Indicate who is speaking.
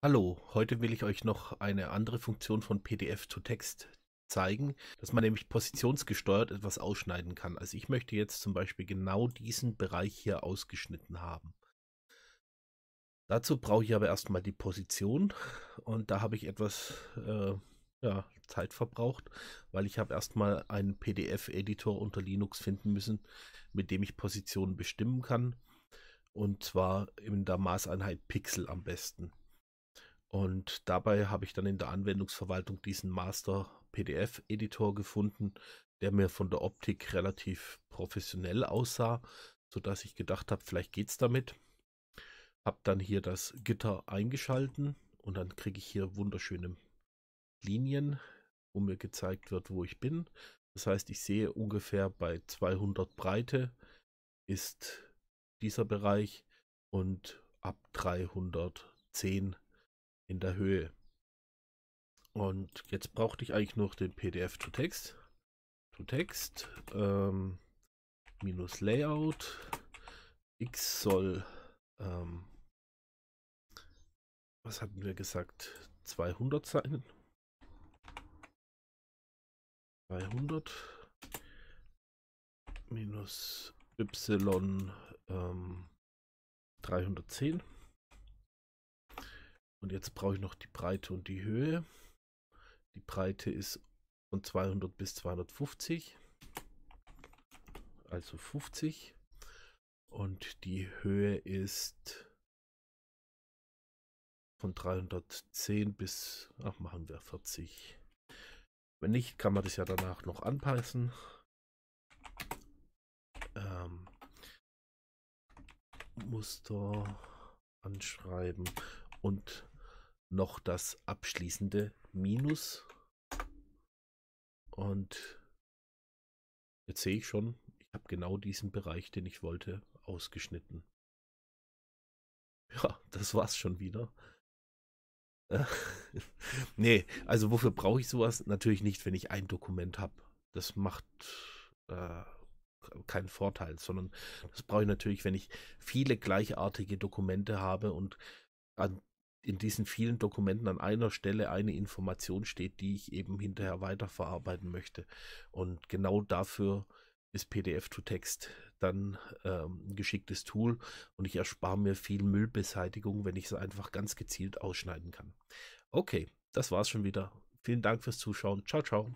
Speaker 1: Hallo, heute will ich euch noch eine andere Funktion von PDF zu Text zeigen, dass man nämlich positionsgesteuert etwas ausschneiden kann. Also ich möchte jetzt zum Beispiel genau diesen Bereich hier ausgeschnitten haben. Dazu brauche ich aber erstmal die Position und da habe ich etwas äh, ja, Zeit verbraucht, weil ich habe erstmal einen PDF-Editor unter Linux finden müssen, mit dem ich Positionen bestimmen kann. Und zwar in der Maßeinheit Pixel am besten. Und dabei habe ich dann in der Anwendungsverwaltung diesen Master PDF Editor gefunden, der mir von der Optik relativ professionell aussah, sodass ich gedacht habe, vielleicht geht's damit. Habe dann hier das Gitter eingeschalten und dann kriege ich hier wunderschöne Linien, wo mir gezeigt wird, wo ich bin. Das heißt, ich sehe ungefähr bei 200 Breite ist dieser Bereich und ab 310 in der Höhe. Und jetzt brauchte ich eigentlich noch den PDF zu Text. Zu Text ähm, minus Layout x soll ähm, was hatten wir gesagt 200 sein 200 minus y ähm, 310 und jetzt brauche ich noch die Breite und die Höhe. Die Breite ist von 200 bis 250. Also 50. Und die Höhe ist von 310 bis, ach machen wir 40. Wenn nicht, kann man das ja danach noch anpassen. Ähm, Muster anschreiben und noch das abschließende Minus. Und jetzt sehe ich schon, ich habe genau diesen Bereich, den ich wollte, ausgeschnitten. Ja, das war's schon wieder. nee, also wofür brauche ich sowas? Natürlich nicht, wenn ich ein Dokument habe. Das macht äh, keinen Vorteil, sondern das brauche ich natürlich, wenn ich viele gleichartige Dokumente habe und an in diesen vielen Dokumenten an einer Stelle eine Information steht, die ich eben hinterher weiterverarbeiten möchte. Und genau dafür ist PDF-to-Text dann ähm, ein geschicktes Tool und ich erspare mir viel Müllbeseitigung, wenn ich es einfach ganz gezielt ausschneiden kann. Okay, das war's schon wieder. Vielen Dank fürs Zuschauen. Ciao, ciao.